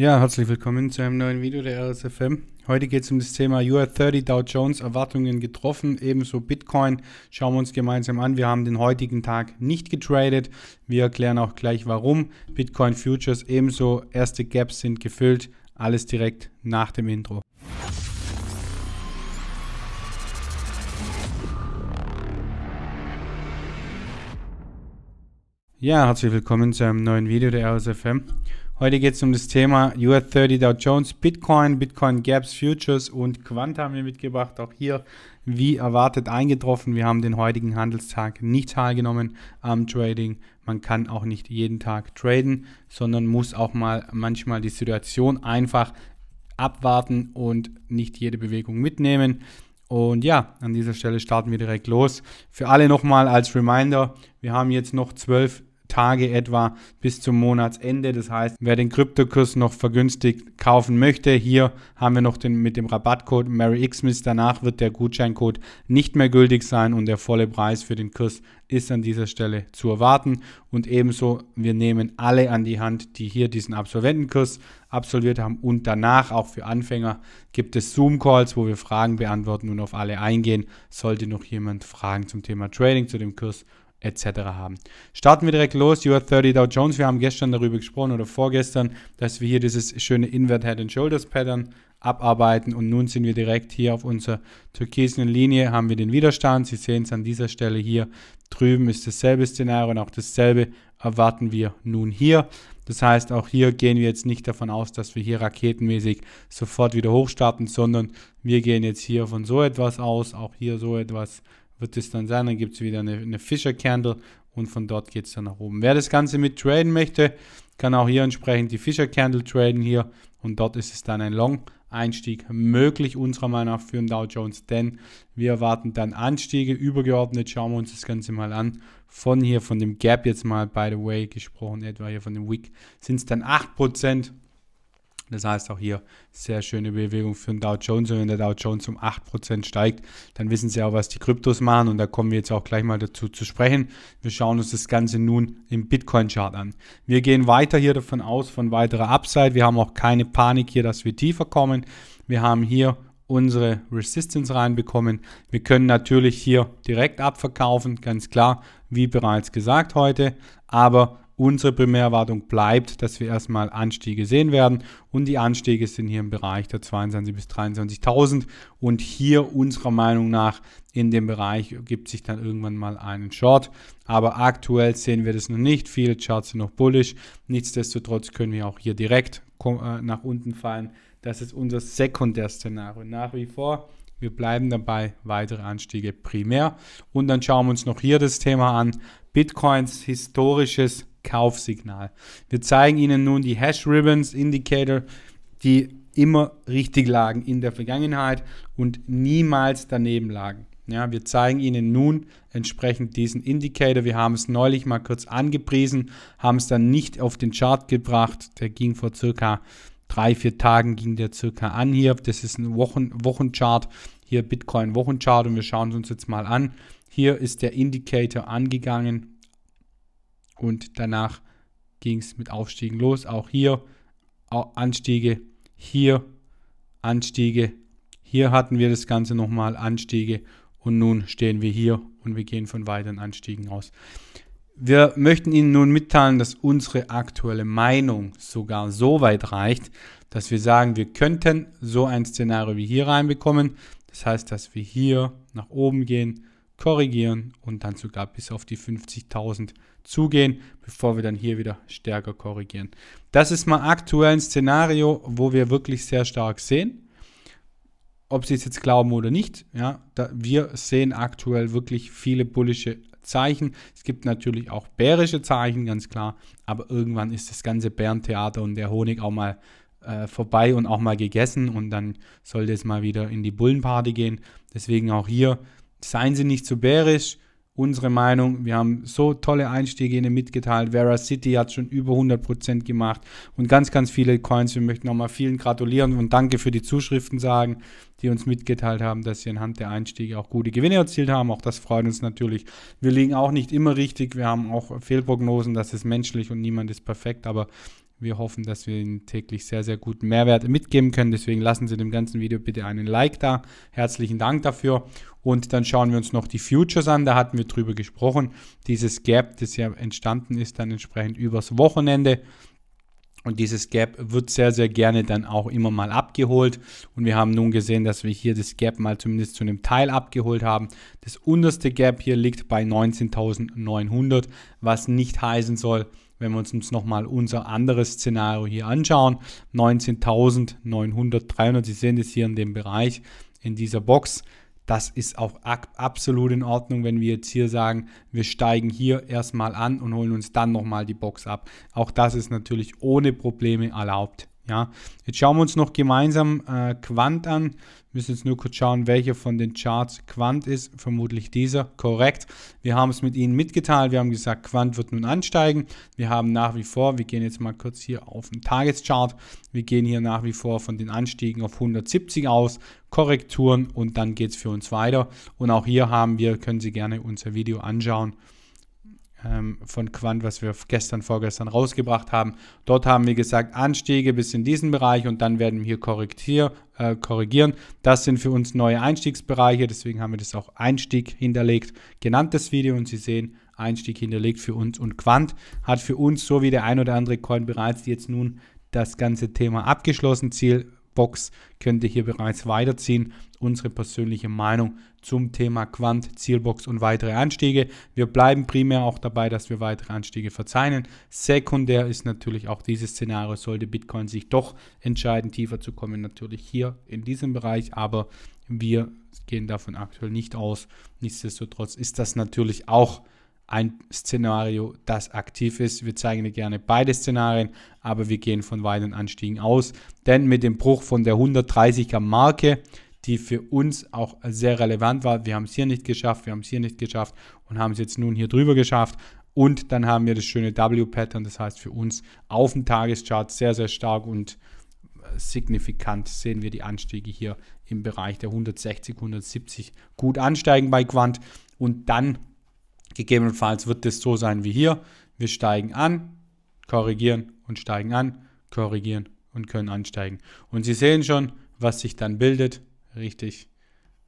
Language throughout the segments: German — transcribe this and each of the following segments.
Ja, herzlich willkommen zu einem neuen Video der RSFM. Heute geht es um das Thema UR30 Dow Jones Erwartungen getroffen, ebenso Bitcoin. Schauen wir uns gemeinsam an. Wir haben den heutigen Tag nicht getradet. Wir erklären auch gleich warum. Bitcoin Futures ebenso. Erste Gaps sind gefüllt. Alles direkt nach dem Intro. Ja, herzlich willkommen zu einem neuen Video der RSFM. Heute geht es um das Thema US 30 Dow Jones, Bitcoin, Bitcoin Gaps, Futures und Quant haben wir mitgebracht. Auch hier wie erwartet eingetroffen. Wir haben den heutigen Handelstag nicht teilgenommen am Trading. Man kann auch nicht jeden Tag traden, sondern muss auch mal manchmal die Situation einfach abwarten und nicht jede Bewegung mitnehmen. Und ja, an dieser Stelle starten wir direkt los. Für alle nochmal als Reminder, wir haben jetzt noch zwölf Tage etwa bis zum Monatsende. Das heißt, wer den Kryptokurs noch vergünstigt kaufen möchte, hier haben wir noch den mit dem Rabattcode MaryXmas. Danach wird der Gutscheincode nicht mehr gültig sein und der volle Preis für den Kurs ist an dieser Stelle zu erwarten. Und ebenso, wir nehmen alle an die Hand, die hier diesen Absolventenkurs absolviert haben. Und danach, auch für Anfänger, gibt es Zoom-Calls, wo wir Fragen beantworten und auf alle eingehen. Sollte noch jemand Fragen zum Thema Trading, zu dem Kurs etc. haben. Starten wir direkt los. Your 30 Dow Jones. Wir haben gestern darüber gesprochen oder vorgestern, dass wir hier dieses schöne Invert Head and Shoulders Pattern abarbeiten und nun sind wir direkt hier auf unserer türkisen Linie, haben wir den Widerstand. Sie sehen es an dieser Stelle hier. Drüben ist dasselbe Szenario und auch dasselbe erwarten wir nun hier. Das heißt, auch hier gehen wir jetzt nicht davon aus, dass wir hier raketenmäßig sofort wieder hochstarten, sondern wir gehen jetzt hier von so etwas aus, auch hier so etwas, wird es dann sein. Dann gibt es wieder eine, eine Fisher Candle und von dort geht es dann nach oben. Wer das Ganze mit traden möchte, kann auch hier entsprechend die Fischer Candle traden hier und dort ist es dann ein Long. Einstieg möglich unserer Meinung nach für den Dow Jones, denn wir erwarten dann Anstiege übergeordnet. Schauen wir uns das Ganze mal an. Von hier, von dem Gap jetzt mal, by the way, gesprochen, etwa hier von dem Wick, sind es dann 8%. Das heißt auch hier sehr schöne Bewegung für den Dow Jones. Und wenn der Dow Jones um 8% steigt, dann wissen Sie auch, was die Kryptos machen. Und da kommen wir jetzt auch gleich mal dazu zu sprechen. Wir schauen uns das Ganze nun im Bitcoin-Chart an. Wir gehen weiter hier davon aus, von weiterer Upside. Wir haben auch keine Panik hier, dass wir tiefer kommen. Wir haben hier unsere Resistance reinbekommen. Wir können natürlich hier direkt abverkaufen, ganz klar, wie bereits gesagt heute. Aber Unsere Primärwartung bleibt, dass wir erstmal Anstiege sehen werden und die Anstiege sind hier im Bereich der 22.000 bis 23.000 und hier unserer Meinung nach in dem Bereich gibt sich dann irgendwann mal einen Short. Aber aktuell sehen wir das noch nicht. Viele Charts sind noch bullish. Nichtsdestotrotz können wir auch hier direkt äh, nach unten fallen. Das ist unser Sekundärszenario nach wie vor. Wir bleiben dabei, weitere Anstiege primär. Und dann schauen wir uns noch hier das Thema an. Bitcoins historisches Kaufsignal. Wir zeigen Ihnen nun die Hash Ribbons Indicator, die immer richtig lagen in der Vergangenheit und niemals daneben lagen. Ja, wir zeigen Ihnen nun entsprechend diesen Indicator. Wir haben es neulich mal kurz angepriesen, haben es dann nicht auf den Chart gebracht. Der ging vor circa drei, vier Tagen ging der circa an hier. Das ist ein Wochen, Wochenchart, hier Bitcoin Wochenchart und wir schauen es uns jetzt mal an. Hier ist der Indicator angegangen und danach ging es mit Aufstiegen los. Auch hier Anstiege, hier Anstiege. Hier hatten wir das Ganze nochmal Anstiege und nun stehen wir hier und wir gehen von weiteren Anstiegen aus. Wir möchten Ihnen nun mitteilen, dass unsere aktuelle Meinung sogar so weit reicht, dass wir sagen, wir könnten so ein Szenario wie hier reinbekommen. Das heißt, dass wir hier nach oben gehen, korrigieren und dann sogar bis auf die 50.000 zugehen, bevor wir dann hier wieder stärker korrigieren. Das ist mal aktuell ein Szenario, wo wir wirklich sehr stark sehen. Ob Sie es jetzt glauben oder nicht, ja, da, wir sehen aktuell wirklich viele bullische Zeichen. Es gibt natürlich auch bärische Zeichen, ganz klar, aber irgendwann ist das ganze Bärentheater und der Honig auch mal äh, vorbei und auch mal gegessen und dann sollte es mal wieder in die Bullenparty gehen. Deswegen auch hier Seien Sie nicht zu bärisch. Unsere Meinung, wir haben so tolle Einstiege Ihnen mitgeteilt. Vera City hat schon über 100% gemacht und ganz, ganz viele Coins. Wir möchten nochmal vielen gratulieren und danke für die Zuschriften sagen, die uns mitgeteilt haben, dass Sie anhand der Einstiege auch gute Gewinne erzielt haben. Auch das freut uns natürlich. Wir liegen auch nicht immer richtig. Wir haben auch Fehlprognosen. Das ist menschlich und niemand ist perfekt. Aber wir hoffen, dass wir Ihnen täglich sehr, sehr guten Mehrwert mitgeben können. Deswegen lassen Sie dem ganzen Video bitte einen Like da. Herzlichen Dank dafür. Und dann schauen wir uns noch die Futures an. Da hatten wir drüber gesprochen. Dieses Gap, das ja entstanden ist, dann entsprechend übers Wochenende. Und dieses Gap wird sehr, sehr gerne dann auch immer mal abgeholt. Und wir haben nun gesehen, dass wir hier das Gap mal zumindest zu einem Teil abgeholt haben. Das unterste Gap hier liegt bei 19.900, was nicht heißen soll, wenn wir uns nochmal unser anderes Szenario hier anschauen, 19.900, 300, Sie sehen das hier in dem Bereich, in dieser Box, das ist auch absolut in Ordnung, wenn wir jetzt hier sagen, wir steigen hier erstmal an und holen uns dann nochmal die Box ab. Auch das ist natürlich ohne Probleme erlaubt. Ja, jetzt schauen wir uns noch gemeinsam äh, Quant an. Wir müssen jetzt nur kurz schauen, welcher von den Charts Quant ist. Vermutlich dieser. Korrekt. Wir haben es mit Ihnen mitgeteilt. Wir haben gesagt, Quant wird nun ansteigen. Wir haben nach wie vor, wir gehen jetzt mal kurz hier auf den Tageschart. Wir gehen hier nach wie vor von den Anstiegen auf 170 aus, Korrekturen und dann geht es für uns weiter. Und auch hier haben wir, können Sie gerne unser Video anschauen. Ähm, von Quant, was wir gestern, vorgestern rausgebracht haben. Dort haben wir gesagt, Anstiege bis in diesen Bereich und dann werden wir hier korrektier, äh, korrigieren. Das sind für uns neue Einstiegsbereiche, deswegen haben wir das auch Einstieg hinterlegt, genannt das Video und Sie sehen, Einstieg hinterlegt für uns und Quant hat für uns, so wie der ein oder andere Coin bereits jetzt nun das ganze Thema abgeschlossen. Ziel Box könnt ihr hier bereits weiterziehen. Unsere persönliche Meinung zum Thema Quant, Zielbox und weitere Anstiege. Wir bleiben primär auch dabei, dass wir weitere Anstiege verzeichnen. Sekundär ist natürlich auch dieses Szenario, sollte Bitcoin sich doch entscheiden, tiefer zu kommen, natürlich hier in diesem Bereich, aber wir gehen davon aktuell nicht aus. Nichtsdestotrotz ist das natürlich auch ein Szenario, das aktiv ist. Wir zeigen dir gerne beide Szenarien, aber wir gehen von weiteren Anstiegen aus. Denn mit dem Bruch von der 130er Marke, die für uns auch sehr relevant war, wir haben es hier nicht geschafft, wir haben es hier nicht geschafft und haben es jetzt nun hier drüber geschafft. Und dann haben wir das schöne W-Pattern, das heißt für uns auf dem Tageschart sehr, sehr stark und äh, signifikant sehen wir die Anstiege hier im Bereich der 160, 170 gut ansteigen bei Quant. Und dann Gegebenenfalls wird es so sein wie hier. Wir steigen an, korrigieren und steigen an, korrigieren und können ansteigen. Und Sie sehen schon, was sich dann bildet. Richtig.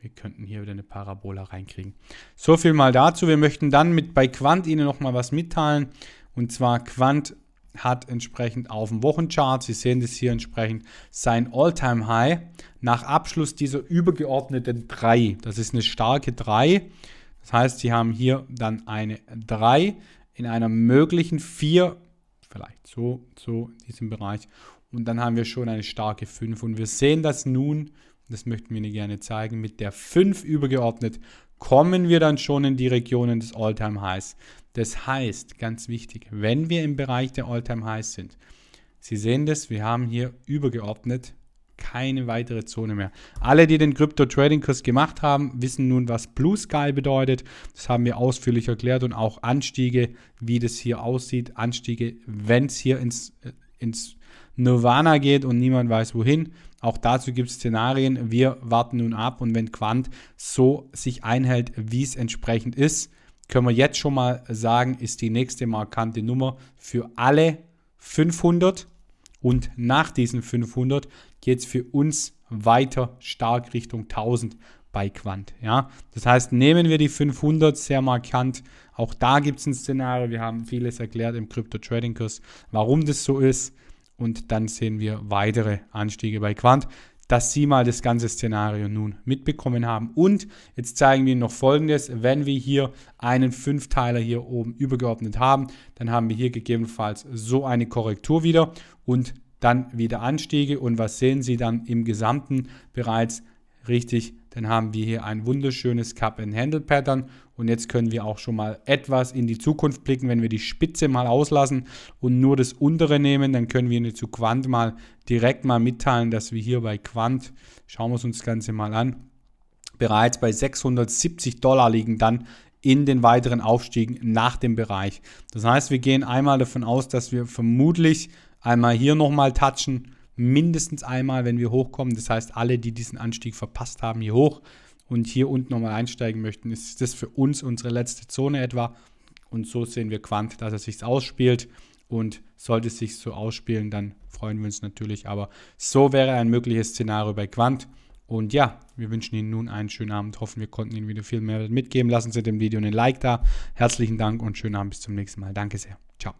Wir könnten hier wieder eine Parabola reinkriegen. So viel mal dazu. Wir möchten dann mit bei Quant Ihnen nochmal was mitteilen. Und zwar Quant hat entsprechend auf dem Wochenchart, Sie sehen das hier entsprechend, sein All-Time-High nach Abschluss dieser übergeordneten 3. Das ist eine starke 3 das heißt, sie haben hier dann eine 3 in einer möglichen 4, vielleicht so, so in diesem Bereich. Und dann haben wir schon eine starke 5. Und wir sehen das nun, das möchten wir Ihnen gerne zeigen, mit der 5 übergeordnet kommen wir dann schon in die Regionen des Alltime highs Das heißt, ganz wichtig, wenn wir im Bereich der Alltime highs sind, Sie sehen das, wir haben hier übergeordnet keine weitere Zone mehr. Alle, die den Crypto Trading Kurs gemacht haben, wissen nun, was Blue Sky bedeutet. Das haben wir ausführlich erklärt und auch Anstiege, wie das hier aussieht. Anstiege, wenn es hier ins, äh, ins Nirvana geht und niemand weiß wohin. Auch dazu gibt es Szenarien. Wir warten nun ab und wenn Quant so sich einhält, wie es entsprechend ist, können wir jetzt schon mal sagen, ist die nächste markante Nummer für alle 500 und nach diesen 500 jetzt für uns weiter stark Richtung 1000 bei Quant. Ja? Das heißt, nehmen wir die 500 sehr markant. Auch da gibt es ein Szenario. Wir haben vieles erklärt im Crypto Trading Kurs, warum das so ist. Und dann sehen wir weitere Anstiege bei Quant, dass Sie mal das ganze Szenario nun mitbekommen haben. Und jetzt zeigen wir Ihnen noch Folgendes. Wenn wir hier einen Fünfteiler hier oben übergeordnet haben, dann haben wir hier gegebenenfalls so eine Korrektur wieder. Und dann wieder Anstiege und was sehen Sie dann im Gesamten bereits richtig? Dann haben wir hier ein wunderschönes Cup-and-Handle-Pattern und jetzt können wir auch schon mal etwas in die Zukunft blicken. Wenn wir die Spitze mal auslassen und nur das untere nehmen, dann können wir zu Quant mal direkt mal mitteilen, dass wir hier bei Quant, schauen wir uns das Ganze mal an, bereits bei 670 Dollar liegen dann in den weiteren Aufstiegen nach dem Bereich. Das heißt, wir gehen einmal davon aus, dass wir vermutlich einmal hier nochmal touchen, mindestens einmal, wenn wir hochkommen. Das heißt, alle, die diesen Anstieg verpasst haben, hier hoch und hier unten nochmal einsteigen möchten, ist das für uns unsere letzte Zone etwa. Und so sehen wir Quant, dass er sich ausspielt. Und sollte es sich so ausspielen, dann freuen wir uns natürlich. Aber so wäre ein mögliches Szenario bei Quant. Und ja, wir wünschen Ihnen nun einen schönen Abend. Hoffen, wir konnten Ihnen wieder viel mehr mitgeben. Lassen Sie dem Video einen Like da. Herzlichen Dank und schönen Abend. Bis zum nächsten Mal. Danke sehr. Ciao.